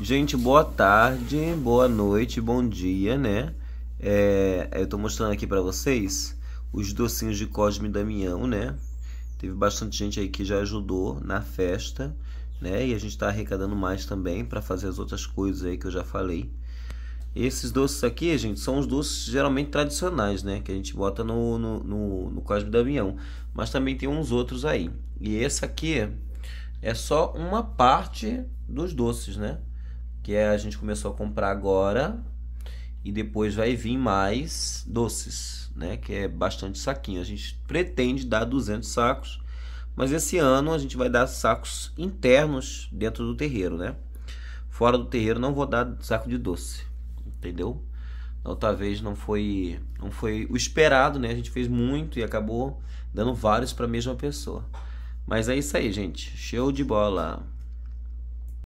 Gente, boa tarde, boa noite, bom dia, né? É, é eu tô mostrando aqui para vocês os docinhos de Cosme e Damião, né? Teve bastante gente aí que já ajudou na festa, né? E a gente tá arrecadando mais também para fazer as outras coisas aí que eu já falei. Esses doces aqui, gente, são os doces geralmente tradicionais, né? Que a gente bota no, no, no, no Cosme e Damião. Mas também tem uns outros aí. E esse aqui é só uma parte dos doces, né? que é a gente começou a comprar agora e depois vai vir mais doces, né? Que é bastante saquinho. A gente pretende dar 200 sacos, mas esse ano a gente vai dar sacos internos dentro do terreiro, né? Fora do terreiro não vou dar saco de doce, entendeu? outra vez não foi, não foi o esperado, né? A gente fez muito e acabou dando vários para a mesma pessoa. Mas é isso aí, gente. Show de bola.